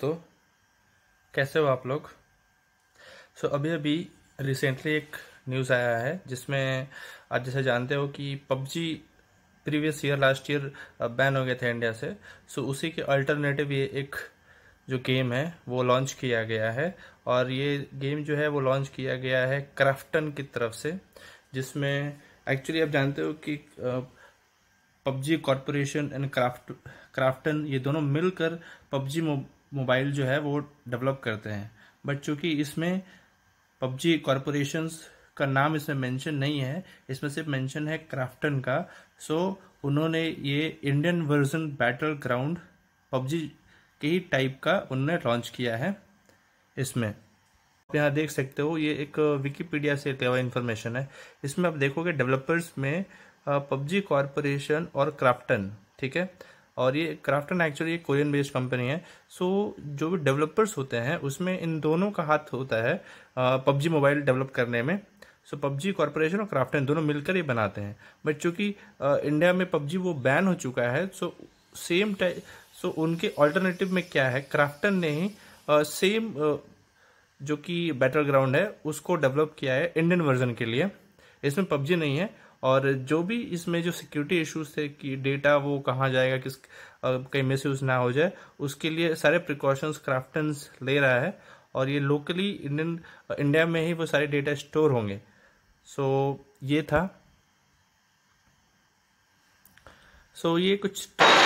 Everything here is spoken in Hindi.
दोस्तों कैसे हो आप लोग सो so, अभी अभी रिसेंटली एक न्यूज़ आया है जिसमें आप जैसे जानते हो कि PUBG previous year last year ban हो गए थे इंडिया से सो so, उसी के अल्टरनेटिव ये एक जो गेम है वो लॉन्च किया गया है और ये गेम जो है वो लॉन्च किया गया है क्राफ्टन की तरफ से जिसमें एक्चुअली आप जानते हो कि PUBG corporation and craft Krafton ये दोनों मिलकर पबजी मोबाइल जो है वो डेवलप करते हैं बट चूंकि इसमें पबजी कॉरपोरेशंस का नाम इसमें मेंशन नहीं है इसमें सिर्फ मेंशन है क्राफ्टन का सो उन्होंने ये Indian version battle ground PUBG के ही टाइप का उन्होंने लॉन्च किया है इसमें आप यहाँ देख सकते हो ये एक विकीपीडिया से तेवा इन्फॉर्मेशन है इसमें आप देखोगे डेवलपर्स में पबजी कॉरपोरेशन और क्राफ्टन ठीक है और ये क्राफ्टन एक्चुअली एक कोरियन बेस्ड कंपनी है सो जो भी डेवलपर्स होते हैं उसमें इन दोनों का हाथ होता है पबजी मोबाइल डेवलप करने में सो पबजी कॉरपोरेशन और क्राफ्टन दोनों मिलकर ये बनाते हैं बट चूंकि इंडिया में पबजी वो बैन हो चुका है सो सेम टाइप सो उनके ऑल्टरनेटिव में क्या है क्राफ्टन ने ही सेम जो कि बैटल ग्राउंड है उसको डेवलप किया है इंडियन वर्जन के लिए इसमें पबजी नहीं है और जो भी इसमें जो सिक्योरिटी इश्यूज थे कि डेटा वो कहाँ जाएगा किस कहीं मिस यूज ना हो जाए उसके लिए सारे प्रिकॉशंस क्राफ्टन्स ले रहा है और ये लोकली इंडियन इंडिया में ही वो सारे डेटा स्टोर होंगे सो ये था सो ये कुछ